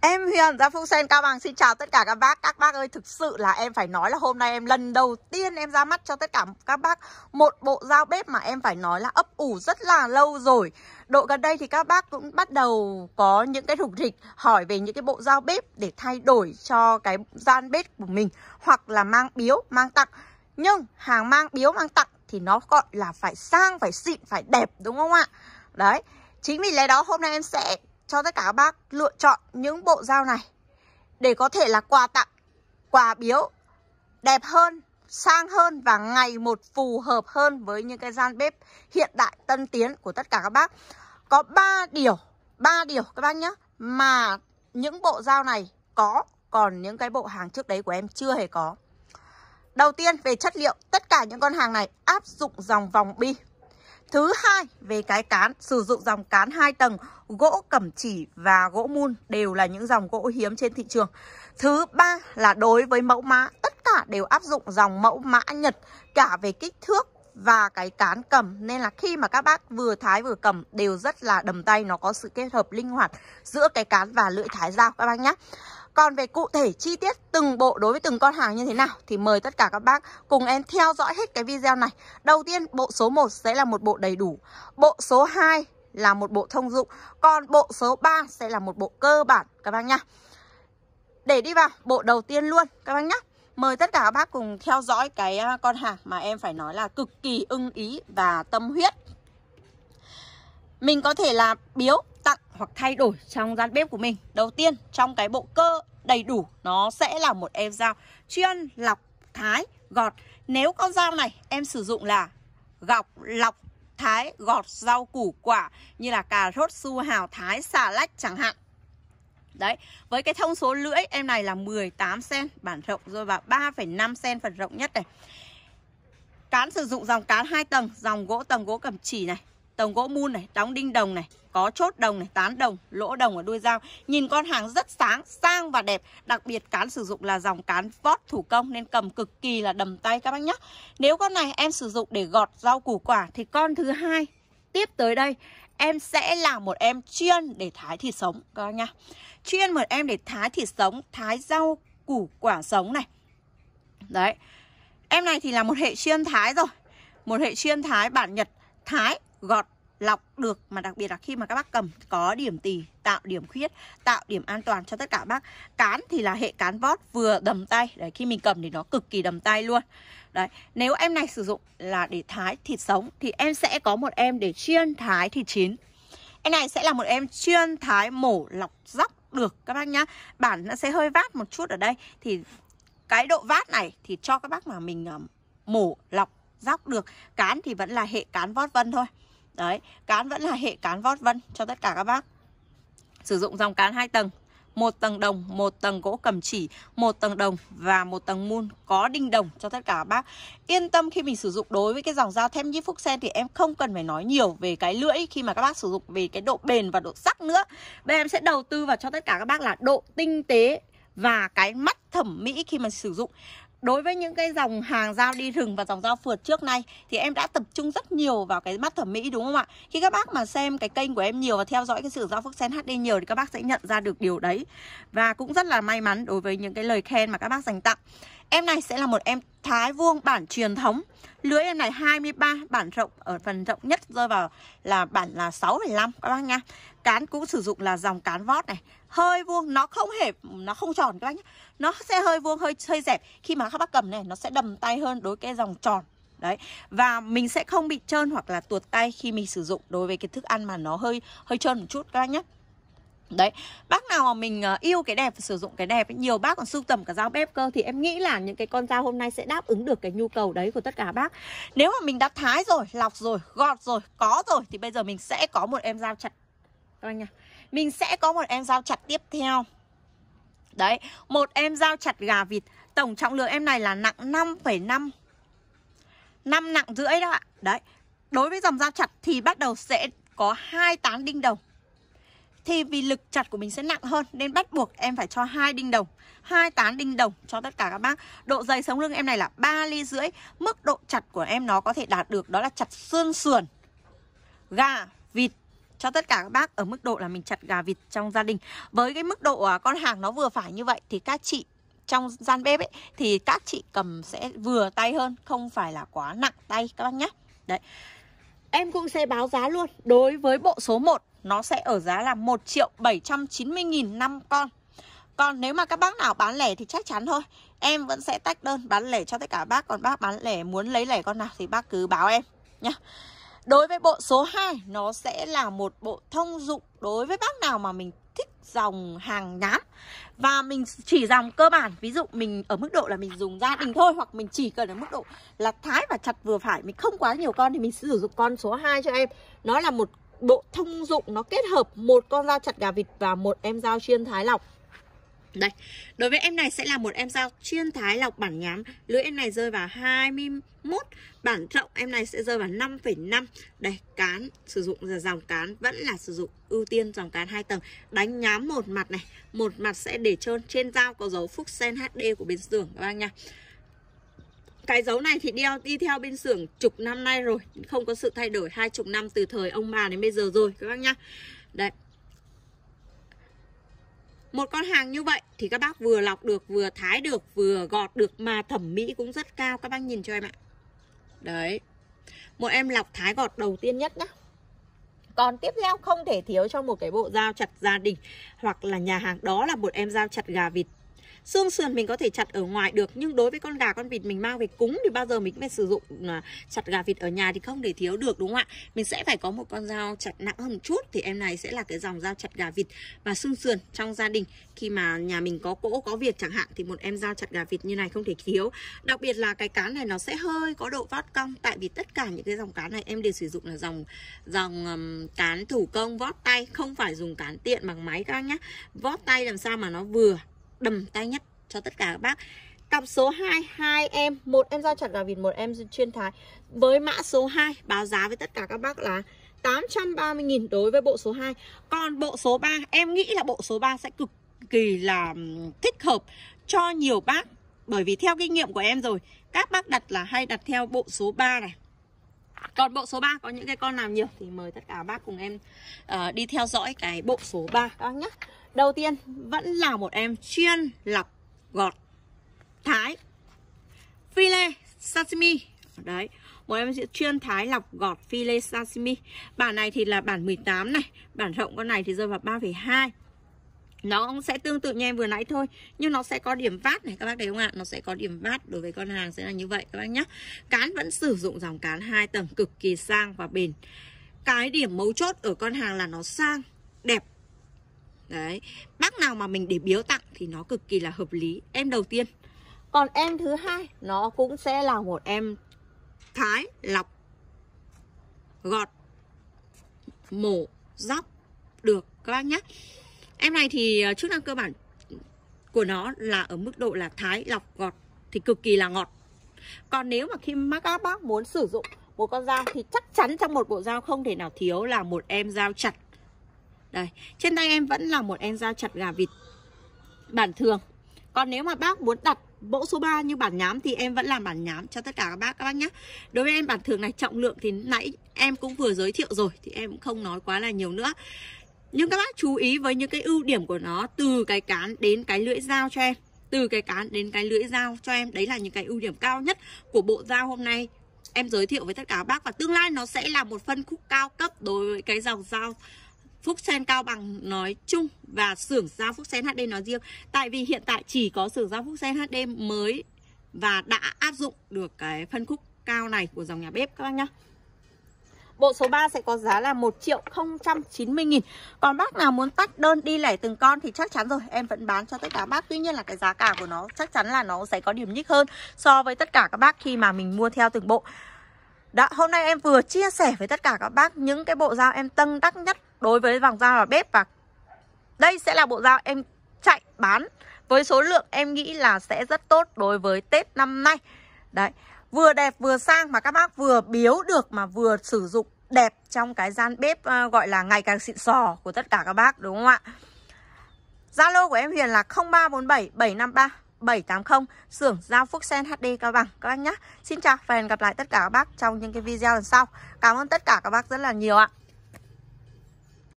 Em Huyền Gia Phúc Sen Cao Bằng xin chào tất cả các bác Các bác ơi thực sự là em phải nói là hôm nay em lần đầu tiên em ra mắt cho tất cả các bác Một bộ dao bếp mà em phải nói là ấp ủ rất là lâu rồi Độ gần đây thì các bác cũng bắt đầu có những cái thục dịch Hỏi về những cái bộ dao bếp để thay đổi cho cái gian bếp của mình Hoặc là mang biếu, mang tặng Nhưng hàng mang biếu, mang tặng thì nó gọi là phải sang, phải xịn, phải đẹp đúng không ạ? Đấy, chính vì lẽ đó hôm nay em sẽ cho tất cả các bác lựa chọn những bộ dao này để có thể là quà tặng, quà biếu đẹp hơn, sang hơn và ngày một phù hợp hơn với những cái gian bếp hiện đại tân tiến của tất cả các bác. Có 3 điều, 3 điều các bác nhé mà những bộ dao này có còn những cái bộ hàng trước đấy của em chưa hề có. Đầu tiên về chất liệu, tất cả những con hàng này áp dụng dòng vòng bi Thứ hai, về cái cán, sử dụng dòng cán 2 tầng, gỗ cẩm chỉ và gỗ mun đều là những dòng gỗ hiếm trên thị trường. Thứ ba là đối với mẫu mã, tất cả đều áp dụng dòng mẫu mã Nhật cả về kích thước và cái cán cầm nên là khi mà các bác vừa thái vừa cầm đều rất là đầm tay nó có sự kết hợp linh hoạt giữa cái cán và lưỡi thái dao các bác nhé còn về cụ thể chi tiết từng bộ đối với từng con hàng như thế nào thì mời tất cả các bác cùng em theo dõi hết cái video này. Đầu tiên bộ số 1 sẽ là một bộ đầy đủ. Bộ số 2 là một bộ thông dụng. Còn bộ số 3 sẽ là một bộ cơ bản các bác nhá. Để đi vào bộ đầu tiên luôn các bác nhá. Mời tất cả các bác cùng theo dõi cái à, con hàng mà em phải nói là cực kỳ ưng ý và tâm huyết. Mình có thể là biếu hoặc thay đổi trong gian bếp của mình Đầu tiên trong cái bộ cơ đầy đủ Nó sẽ là một em dao chuyên lọc thái gọt Nếu con dao này em sử dụng là gọc lọc thái gọt rau củ quả Như là cà rốt, su hào, thái, xà lách chẳng hạn Đấy, với cái thông số lưỡi em này là 18cm bản rộng rồi và 3,5cm phần rộng nhất này Cán sử dụng dòng cán 2 tầng, dòng gỗ tầng gỗ cầm chỉ này Tồng gỗ mun này, đóng đinh đồng này, có chốt đồng này, tán đồng, lỗ đồng ở đuôi dao. Nhìn con hàng rất sáng, sang và đẹp. Đặc biệt cán sử dụng là dòng cán vót thủ công nên cầm cực kỳ là đầm tay các bác nhé. Nếu con này em sử dụng để gọt rau củ quả thì con thứ hai tiếp tới đây em sẽ là một em chuyên để thái thịt sống các bác nhá. Chuyên một em để thái thịt sống, thái rau củ quả sống này. Đấy. Em này thì là một hệ chuyên thái rồi. Một hệ chuyên thái bản Nhật thái gọt lọc được mà đặc biệt là khi mà các bác cầm có điểm tì tạo điểm khuyết tạo điểm an toàn cho tất cả bác cán thì là hệ cán vót vừa đầm tay đấy khi mình cầm thì nó cực kỳ đầm tay luôn đấy nếu em này sử dụng là để thái thịt sống thì em sẽ có một em để chiên thái thịt chín em này sẽ là một em chiên thái mổ lọc dốc được các bác nhá bản nó sẽ hơi vát một chút ở đây thì cái độ vát này thì cho các bác mà mình à, mổ lọc dốc được cán thì vẫn là hệ cán vót vân thôi Đấy, cán vẫn là hệ cán vót vân cho tất cả các bác. Sử dụng dòng cán hai tầng, một tầng đồng, một tầng gỗ cầm chỉ, một tầng đồng và một tầng mun có đinh đồng cho tất cả các bác. Yên tâm khi mình sử dụng đối với cái dòng dao thép nhíp phúc sen thì em không cần phải nói nhiều về cái lưỡi khi mà các bác sử dụng về cái độ bền và độ sắc nữa. Bây giờ em sẽ đầu tư vào cho tất cả các bác là độ tinh tế và cái mắt thẩm mỹ khi mà sử dụng Đối với những cái dòng hàng dao đi rừng và dòng dao phượt trước nay thì em đã tập trung rất nhiều vào cái mắt thẩm mỹ đúng không ạ? Khi các bác mà xem cái kênh của em nhiều và theo dõi cái sự dao phước sen HD nhiều thì các bác sẽ nhận ra được điều đấy. Và cũng rất là may mắn đối với những cái lời khen mà các bác dành tặng. Em này sẽ là một em thái vuông bản truyền thống. Lưới em này 23 bản rộng ở phần rộng nhất rơi vào là bản là 6,5 các bác nha cán cũng sử dụng là dòng cán vót này hơi vuông nó không hề nó không tròn các bác nhé nó sẽ hơi vuông hơi hơi dẹp khi mà các bác cầm này nó sẽ đầm tay hơn đối cái dòng tròn đấy và mình sẽ không bị trơn hoặc là tuột tay khi mình sử dụng đối với cái thức ăn mà nó hơi hơi trơn một chút các bác nhé Đấy, bác nào mà mình ờ, yêu cái đẹp sử dụng cái đẹp nhiều bác còn sưu tầm cả dao bếp cơ thì em nghĩ là những cái con dao hôm nay sẽ đáp ứng được cái nhu cầu đấy của tất cả bác. Nếu mà mình đã thái rồi, lọc rồi, gọt rồi, có rồi thì bây giờ mình sẽ có một em dao chặt các bạn nha mình sẽ có một em dao chặt tiếp theo đấy một em dao chặt gà vịt tổng trọng lượng em này là nặng 5,5 5 nặng rưỡi đó ạ đấy đối với dòng dao chặt thì bắt đầu sẽ có hai tán đinh đồng thì vì lực chặt của mình sẽ nặng hơn nên bắt buộc em phải cho hai đinh đồng hai tán đinh đồng cho tất cả các bác độ dày sống lưng em này là 3 ly rưỡi mức độ chặt của em nó có thể đạt được đó là chặt xương sườn gà vịt cho tất cả các bác ở mức độ là mình chặt gà vịt trong gia đình với cái mức độ à, con hàng nó vừa phải như vậy thì các chị trong gian bếp ấy thì các chị cầm sẽ vừa tay hơn không phải là quá nặng tay các bác nhé đấy em cũng sẽ báo giá luôn đối với bộ số 1 nó sẽ ở giá là 1 triệu 790 nghìn năm con còn nếu mà các bác nào bán lẻ thì chắc chắn thôi Em vẫn sẽ tách đơn bán lẻ cho tất cả bác Còn bác bán lẻ muốn lấy lẻ con nào thì bác cứ báo em nhá Đối với bộ số 2 nó sẽ là một bộ thông dụng đối với bác nào mà mình thích dòng hàng nhám Và mình chỉ dòng cơ bản Ví dụ mình ở mức độ là mình dùng gia đình thôi Hoặc mình chỉ cần ở mức độ là thái và chặt vừa phải Mình không quá nhiều con thì mình sử dụng con số 2 cho em Nó là một bộ thông dụng nó kết hợp một con dao chặt gà vịt và một em dao chiên thái lọc đây, đối với em này sẽ là một em dao chuyên thái lọc bản nhám Lưỡi em này rơi vào 21 Bản rộng em này sẽ rơi vào 5,5 Đây, cán, sử dụng dòng cán Vẫn là sử dụng ưu tiên dòng cán hai tầng Đánh nhám một mặt này Một mặt sẽ để trơn Trên dao có dấu Phúc Sen HD của bên xưởng các bác nha cái dấu này thì đeo đi theo bên xưởng chục năm nay rồi Không có sự thay đổi hai chục năm từ thời ông bà đến bây giờ rồi các bác nhá đây một con hàng như vậy thì các bác vừa lọc được, vừa thái được, vừa gọt được mà thẩm mỹ cũng rất cao các bác nhìn cho em ạ. Đấy. Một em lọc thái gọt đầu tiên nhất nhá. Còn tiếp theo không thể thiếu cho một cái bộ dao chặt gia đình hoặc là nhà hàng đó là một em dao chặt gà vịt xương sườn mình có thể chặt ở ngoài được nhưng đối với con gà con vịt mình mang về cúng thì bao giờ mình cũng phải sử dụng à, chặt gà vịt ở nhà thì không để thiếu được đúng không ạ mình sẽ phải có một con dao chặt nặng hơn một chút thì em này sẽ là cái dòng dao chặt gà vịt và xương sườn trong gia đình khi mà nhà mình có cỗ có việc chẳng hạn thì một em dao chặt gà vịt như này không thể thiếu đặc biệt là cái cán này nó sẽ hơi có độ vót cong tại vì tất cả những cái dòng cán này em đều sử dụng là dòng dòng um, cán thủ công vót tay không phải dùng cán tiện bằng máy các nhá vót tay làm sao mà nó vừa đầm tay nhất cho tất cả các bác Cặp số 2 hai em, một em giao chặt gà vịt, một em chuyên thái. Với mã số 2 báo giá với tất cả các bác là 830 000 đối với bộ số 2. Còn bộ số 3, em nghĩ là bộ số 3 sẽ cực kỳ là thích hợp cho nhiều bác bởi vì theo kinh nghiệm của em rồi, các bác đặt là hay đặt theo bộ số 3 này. Còn bộ số 3 có những cái con nào nhiều thì mời tất cả bác cùng em uh, đi theo dõi cái bộ số 3 các nhé. Đầu tiên vẫn là một em chuyên lọc gọt thái file sashimi Đấy, một em sẽ chuyên thái lọc gọt file sashimi Bản này thì là bản 18 này Bản rộng con này thì rơi vào 3,2 nó cũng sẽ tương tự như em vừa nãy thôi Nhưng nó sẽ có điểm vát này các bác thấy không ạ Nó sẽ có điểm vát đối với con hàng sẽ là như vậy các bác nhé Cán vẫn sử dụng dòng cán hai tầng cực kỳ sang và bền Cái điểm mấu chốt ở con hàng là nó sang, đẹp đấy bác nào mà mình để biếu tặng thì nó cực kỳ là hợp lý em đầu tiên còn em thứ hai nó cũng sẽ là một em thái lọc gọt mổ dóc được các bác nhé em này thì ờ, chức năng cơ bản của nó là ở mức độ là thái lọc gọt thì cực kỳ là ngọt còn nếu mà khi mà các bác muốn sử dụng một con dao thì chắc chắn trong một bộ dao không thể nào thiếu là một em dao chặt đây, trên tay em vẫn là một em dao chặt gà vịt bản thường. Còn nếu mà bác muốn đặt bộ số 3 như bản nhám thì em vẫn làm bản nhám cho tất cả các bác các bác nhé. Đối với em bản thường này trọng lượng thì nãy em cũng vừa giới thiệu rồi thì em không nói quá là nhiều nữa. Nhưng các bác chú ý với những cái ưu điểm của nó từ cái cán đến cái lưỡi dao cho em. Từ cái cán đến cái lưỡi dao cho em Đấy là những cái ưu điểm cao nhất của bộ dao hôm nay Em giới thiệu với tất cả các bác Và tương lai nó sẽ là một phân khúc cao cấp đối với cái dòng dao Phúc Sen Cao Bằng nói chung và xưởng giao Phúc Sen HD nói riêng. Tại vì hiện tại chỉ có xưởng giao Phúc Sen HD mới và đã áp dụng được cái phân khúc cao này của dòng nhà bếp các bác nhá. Bộ số 3 sẽ có giá là 1 triệu 090 nghìn Còn bác nào muốn tách đơn đi lẻ từng con thì chắc chắn rồi Em vẫn bán cho tất cả bác Tuy nhiên là cái giá cả của nó chắc chắn là nó sẽ có điểm nhích hơn So với tất cả các bác khi mà mình mua theo từng bộ đã hôm nay em vừa chia sẻ với tất cả các bác những cái bộ dao em tâm đắc nhất đối với vàng dao là bếp và đây sẽ là bộ dao em chạy bán với số lượng em nghĩ là sẽ rất tốt đối với Tết năm nay đấy vừa đẹp vừa sang mà các bác vừa biếu được mà vừa sử dụng đẹp trong cái gian bếp ờ, gọi là ngày càng xịn sò của tất cả các bác đúng không ạ Zalo của em Huyền là 0347 753 780 xưởng dao Phúc Sen HD Cao Bằng các bác nhé. Xin chào và hẹn gặp lại tất cả các bác trong những cái video lần sau. Cảm ơn tất cả các bác rất là nhiều ạ.